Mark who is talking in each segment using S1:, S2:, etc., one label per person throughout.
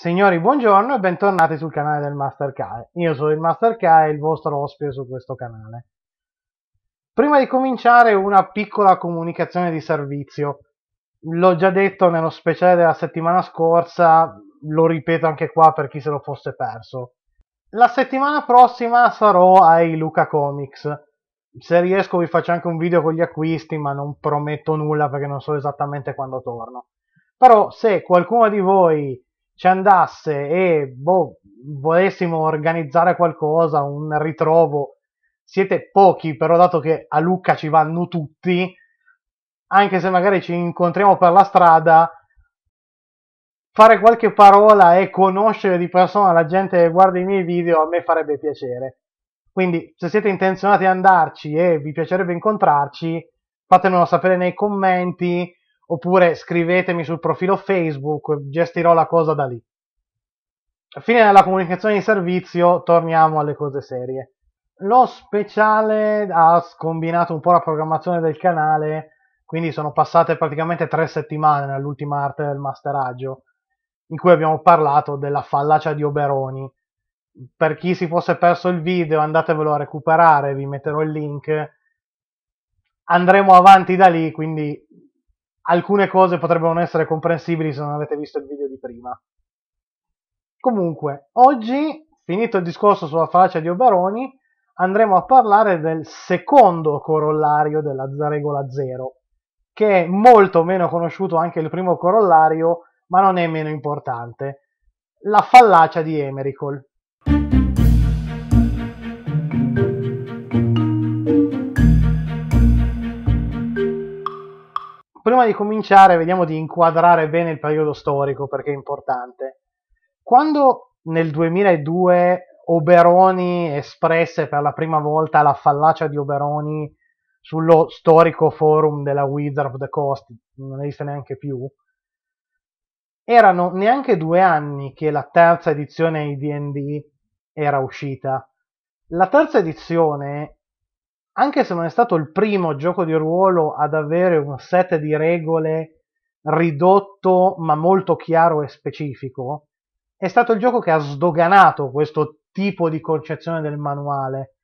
S1: Signori, buongiorno e bentornati sul canale del Master Kai. Io sono il Master Kai, il vostro ospite su questo canale. Prima di cominciare una piccola comunicazione di servizio. L'ho già detto nello speciale della settimana scorsa, lo ripeto anche qua per chi se lo fosse perso. La settimana prossima sarò ai Luca Comics. Se riesco vi faccio anche un video con gli acquisti, ma non prometto nulla perché non so esattamente quando torno. Però se qualcuno di voi ci andasse e boh, volessimo organizzare qualcosa, un ritrovo, siete pochi, però dato che a Lucca ci vanno tutti, anche se magari ci incontriamo per la strada, fare qualche parola e conoscere di persona la gente che guarda i miei video a me farebbe piacere. Quindi se siete intenzionati ad andarci e vi piacerebbe incontrarci, fatemelo sapere nei commenti, oppure scrivetemi sul profilo Facebook, gestirò la cosa da lì. fine della comunicazione di servizio, torniamo alle cose serie. Lo speciale ha scombinato un po' la programmazione del canale, quindi sono passate praticamente tre settimane dall'ultima arte del masteraggio, in cui abbiamo parlato della fallacia di Oberoni. Per chi si fosse perso il video, andatevelo a recuperare, vi metterò il link. Andremo avanti da lì, quindi alcune cose potrebbero non essere comprensibili se non avete visto il video di prima. Comunque, oggi, finito il discorso sulla fallacia di Oberoni, andremo a parlare del secondo corollario della regola zero, che è molto meno conosciuto anche il primo corollario, ma non è meno importante, la fallacia di Emericol. prima di cominciare vediamo di inquadrare bene il periodo storico perché è importante. Quando nel 2002 Oberoni espresse per la prima volta la fallacia di Oberoni sullo storico forum della Wizard of the Coast, non esiste neanche più, erano neanche due anni che la terza edizione di D&D era uscita. La terza edizione anche se non è stato il primo gioco di ruolo ad avere un set di regole ridotto ma molto chiaro e specifico, è stato il gioco che ha sdoganato questo tipo di concezione del manuale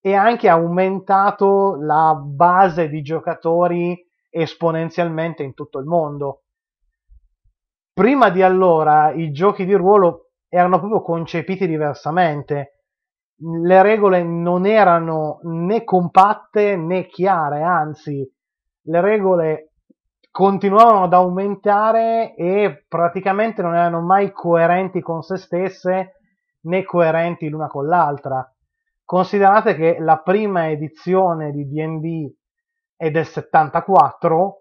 S1: e ha anche aumentato la base di giocatori esponenzialmente in tutto il mondo. Prima di allora i giochi di ruolo erano proprio concepiti diversamente le regole non erano né compatte né chiare, anzi le regole continuavano ad aumentare e praticamente non erano mai coerenti con se stesse né coerenti l'una con l'altra. Considerate che la prima edizione di DD è del 74,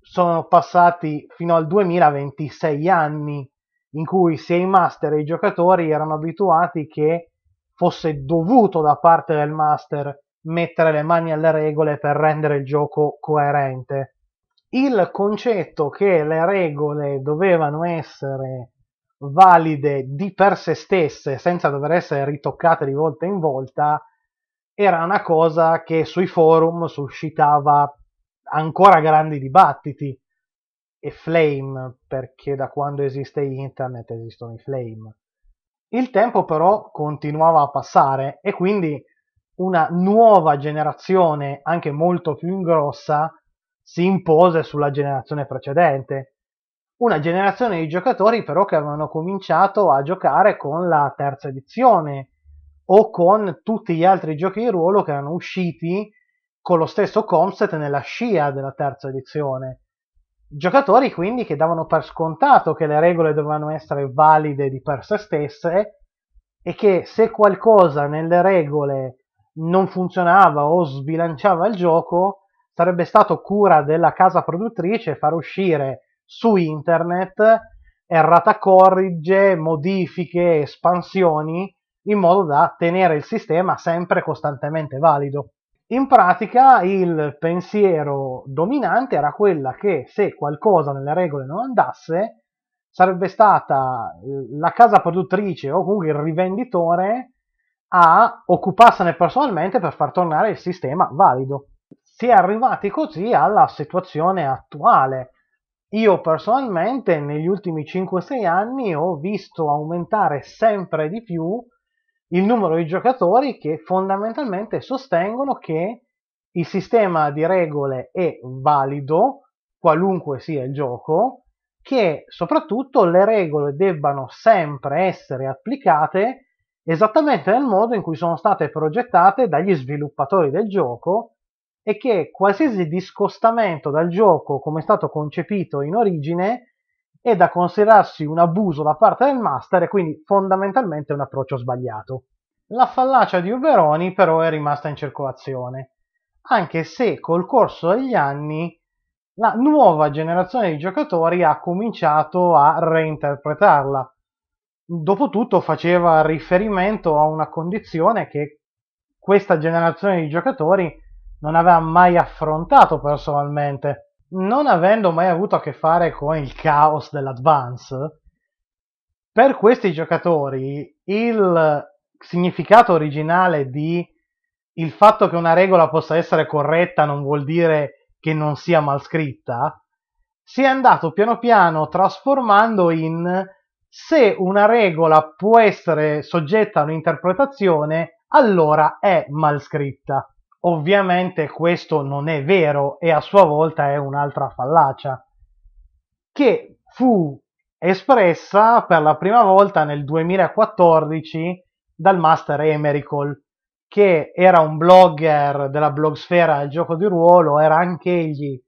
S1: sono passati fino al 2026 anni in cui sia i master e i giocatori erano abituati che fosse dovuto da parte del master mettere le mani alle regole per rendere il gioco coerente. Il concetto che le regole dovevano essere valide di per se stesse, senza dover essere ritoccate di volta in volta, era una cosa che sui forum suscitava ancora grandi dibattiti e flame, perché da quando esiste internet esistono i flame. Il tempo però continuava a passare e quindi una nuova generazione, anche molto più ingrossa, si impose sulla generazione precedente. Una generazione di giocatori però che avevano cominciato a giocare con la terza edizione o con tutti gli altri giochi di ruolo che erano usciti con lo stesso concept nella scia della terza edizione. Giocatori quindi che davano per scontato che le regole dovevano essere valide di per sé stesse e che se qualcosa nelle regole non funzionava o sbilanciava il gioco, sarebbe stato cura della casa produttrice far uscire su internet errata corrige, modifiche, espansioni in modo da tenere il sistema sempre costantemente valido. In pratica il pensiero dominante era quella che se qualcosa nelle regole non andasse, sarebbe stata eh, la casa produttrice o comunque il rivenditore a occuparsene personalmente per far tornare il sistema valido. Si è arrivati così alla situazione attuale. Io personalmente negli ultimi 5-6 anni ho visto aumentare sempre di più il numero di giocatori che fondamentalmente sostengono che il sistema di regole è valido, qualunque sia il gioco, che soprattutto le regole debbano sempre essere applicate esattamente nel modo in cui sono state progettate dagli sviluppatori del gioco e che qualsiasi discostamento dal gioco come è stato concepito in origine è da considerarsi un abuso da parte del master e quindi fondamentalmente un approccio sbagliato. La fallacia di Uberoni però è rimasta in circolazione, anche se col corso degli anni la nuova generazione di giocatori ha cominciato a reinterpretarla. Dopotutto faceva riferimento a una condizione che questa generazione di giocatori non aveva mai affrontato personalmente, non avendo mai avuto a che fare con il caos dell'advance, per questi giocatori il significato originale di il fatto che una regola possa essere corretta non vuol dire che non sia mal scritta, si è andato piano piano trasformando in se una regola può essere soggetta a un'interpretazione, allora è mal scritta. Ovviamente questo non è vero e a sua volta è un'altra fallacia che fu espressa per la prima volta nel 2014 dal Master Emerical, che era un blogger della blogsfera del gioco di ruolo, era anche egli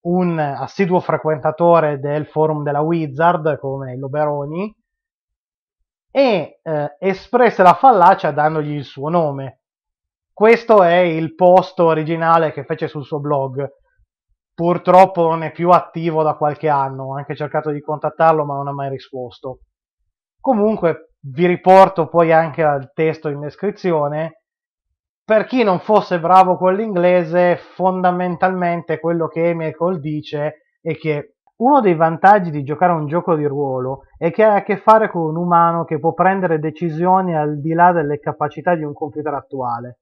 S1: un assiduo frequentatore del forum della Wizard come Loberoni e eh, espresse la fallacia dandogli il suo nome. Questo è il post originale che fece sul suo blog. Purtroppo non è più attivo da qualche anno, ho anche cercato di contattarlo ma non ha mai risposto. Comunque vi riporto poi anche al testo in descrizione. Per chi non fosse bravo con l'inglese, fondamentalmente quello che Emiel dice è che uno dei vantaggi di giocare a un gioco di ruolo è che ha a che fare con un umano che può prendere decisioni al di là delle capacità di un computer attuale.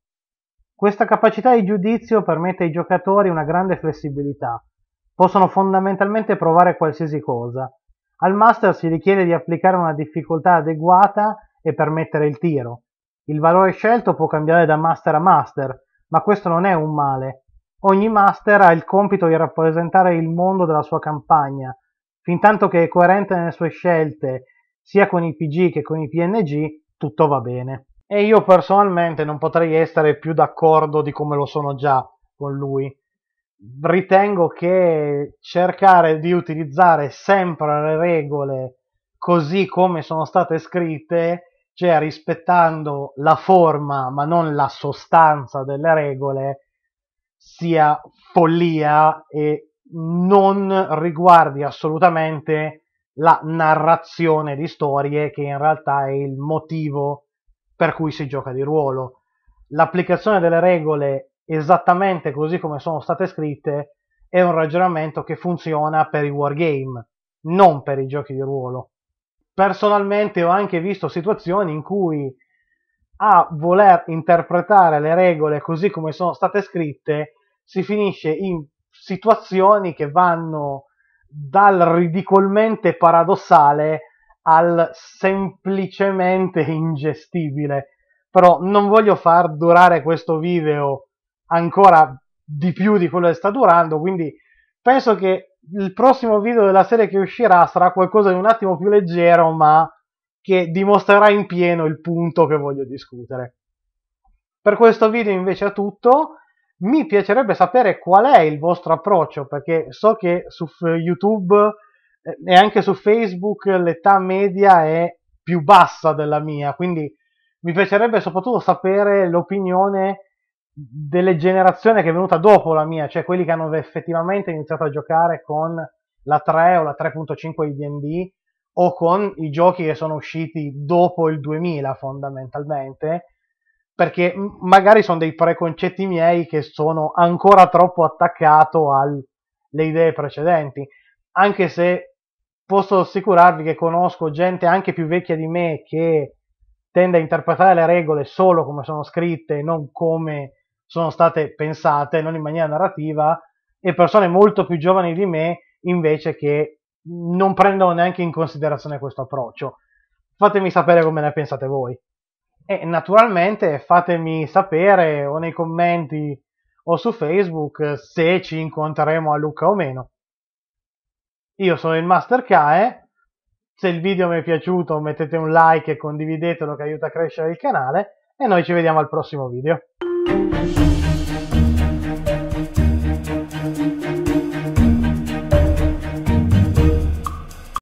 S1: Questa capacità di giudizio permette ai giocatori una grande flessibilità. Possono fondamentalmente provare qualsiasi cosa. Al master si richiede di applicare una difficoltà adeguata e permettere il tiro. Il valore scelto può cambiare da master a master, ma questo non è un male. Ogni master ha il compito di rappresentare il mondo della sua campagna, fintanto che è coerente nelle sue scelte, sia con i PG che con i PNG, tutto va bene. E io personalmente non potrei essere più d'accordo di come lo sono già con lui. Ritengo che cercare di utilizzare sempre le regole così come sono state scritte, cioè rispettando la forma ma non la sostanza delle regole, sia follia e non riguardi assolutamente la narrazione di storie che in realtà è il motivo per cui si gioca di ruolo. L'applicazione delle regole esattamente così come sono state scritte è un ragionamento che funziona per i wargame, non per i giochi di ruolo. Personalmente ho anche visto situazioni in cui a voler interpretare le regole così come sono state scritte si finisce in situazioni che vanno dal ridicolmente paradossale al semplicemente ingestibile. Però non voglio far durare questo video ancora di più di quello che sta durando, quindi penso che il prossimo video della serie che uscirà sarà qualcosa di un attimo più leggero, ma che dimostrerà in pieno il punto che voglio discutere. Per questo video invece è tutto. Mi piacerebbe sapere qual è il vostro approccio, perché so che su YouTube e anche su Facebook l'età media è più bassa della mia, quindi mi piacerebbe soprattutto sapere l'opinione delle generazioni che è venuta dopo la mia, cioè quelli che hanno effettivamente iniziato a giocare con la 3 o la 3.5 di D&D o con i giochi che sono usciti dopo il 2000 fondamentalmente, perché magari sono dei preconcetti miei che sono ancora troppo attaccato alle idee precedenti, anche se posso assicurarvi che conosco gente anche più vecchia di me che tende a interpretare le regole solo come sono scritte, non come sono state pensate, non in maniera narrativa, e persone molto più giovani di me invece che non prendono neanche in considerazione questo approccio. Fatemi sapere come ne pensate voi. E naturalmente fatemi sapere o nei commenti o su Facebook se ci incontreremo a Lucca o meno. Io sono il Master Kae, se il video vi è piaciuto mettete un like e condividetelo che aiuta a crescere il canale e noi ci vediamo al prossimo video.